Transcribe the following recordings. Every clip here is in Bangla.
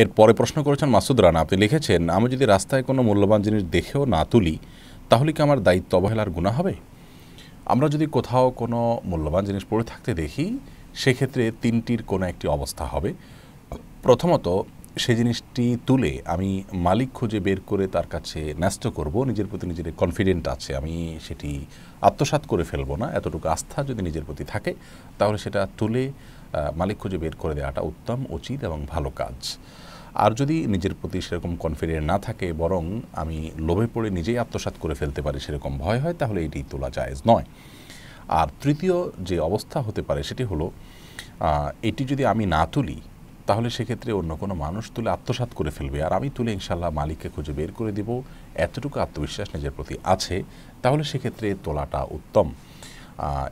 এর পরে প্রশ্ন করেছেন মাসুদ রানা আপনি লিখেছেন আমি যদি রাস্তায় কোনো মূল্যবান জিনিস দেখেও না তুলি তাহলে কি আমার দায়িত্ব অবহেলার গুণা হবে আমরা যদি কোথাও কোনো মূল্যবান জিনিস পড়ে থাকতে দেখি সেক্ষেত্রে তিনটির কোনো একটি অবস্থা হবে প্রথমত সেই জিনিসটি তুলে আমি মালিক খুঁজে বের করে তার কাছে ন্যস্ত করব নিজের প্রতি নিজের কনফিডেন্ট আছে আমি সেটি আত্মসাত করে ফেলবো না এতটুকু আস্থা যদি নিজের প্রতি থাকে তাহলে সেটা তুলে মালিক খুঁজে বের করে দেওয়াটা উত্তম উচিত এবং ভালো কাজ আর যদি নিজের প্রতি সেরকম কনফিডেন্ট না থাকে বরং আমি লোভে পড়ে নিজেই আত্মসাত করে ফেলতে পারি সেরকম ভয় হয় তাহলে এটি তোলা জায়জ নয় আর তৃতীয় যে অবস্থা হতে পারে সেটি হলো এটি যদি আমি না তুলি তাহলে সেক্ষেত্রে অন্য কোনো মানুষ তুলে আত্মসাত করে ফেলবে আর আমি তুলে ইনশাল্লাহ মালিককে খুঁজে বের করে দিব এতটুকু আত্মবিশ্বাস নিজের প্রতি আছে তাহলে সেক্ষেত্রে তোলাটা উত্তম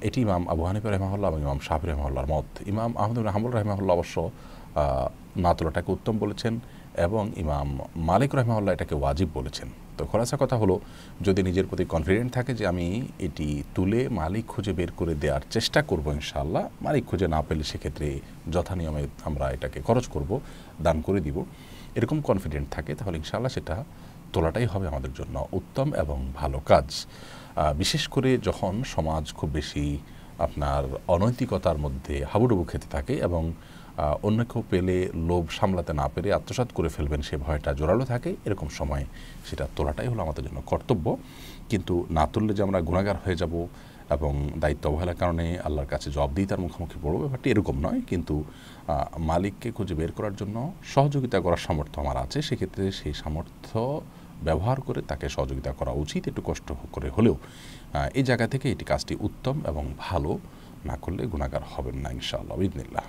এটি ইমাম আবু হানিফ রহমাহুল্লাহ এবং ইমাম শাহ রহমাহুল্লার মত ইমাম আহমদুল হামুল রহমাহুল্লাহ অবশ্য না তোলাটাকে উত্তম বলেছেন এবং ইমাম মালিক রহমাউল্লাহ এটাকে ওয়াজিব বলেছেন তো খোলাসা কথা হলো যদি নিজের প্রতি কনফিডেন্ট থাকে যে আমি এটি তুলে মালিক খুঁজে বের করে দেওয়ার চেষ্টা করব ইনশাল্লাহ মালিক খুঁজে না পেলে সেক্ষেত্রে যথানিয়মে আমরা এটাকে খরচ করব দান করে দিব এরকম কনফিডেন্ট থাকে তাহলে ইনশাল্লাহ সেটা তোলাটাই হবে আমাদের জন্য উত্তম এবং ভালো কাজ বিশেষ করে যখন সমাজ খুব বেশি আপনার অনৈতিকতার মধ্যে হাবুডুবু খেতে থাকে এবং অন্য কেউ পেলে লোভ সামলাতে না পেরে আত্মসাত করে ফেলবেন সে ভয়টা জোরালো থাকে এরকম সময় সেটা তোলাটাই হলো আমাদের জন্য কর্তব্য কিন্তু না তুললে যে আমরা গুণাগার হয়ে যাব এবং দায়িত্ব অবহেলার কারণে আল্লাহর কাছে দিই তার মুখোমুখি পড়বো ব্যাপারটি এরকম নয় কিন্তু মালিককে খুঁজে বের করার জন্য সহযোগিতা করার সামর্থ্য আমার আছে সেক্ষেত্রে সেই সামর্থ্য ব্যবহার করে তাকে সহযোগিতা করা উচিত একটু কষ্ট করে হলেও এই জায়গা থেকে এটি কাজটি উত্তম এবং ভালো না করলে গুণাগার হবেন না ইনশাআল্লাহ ইদিনিল্লাহ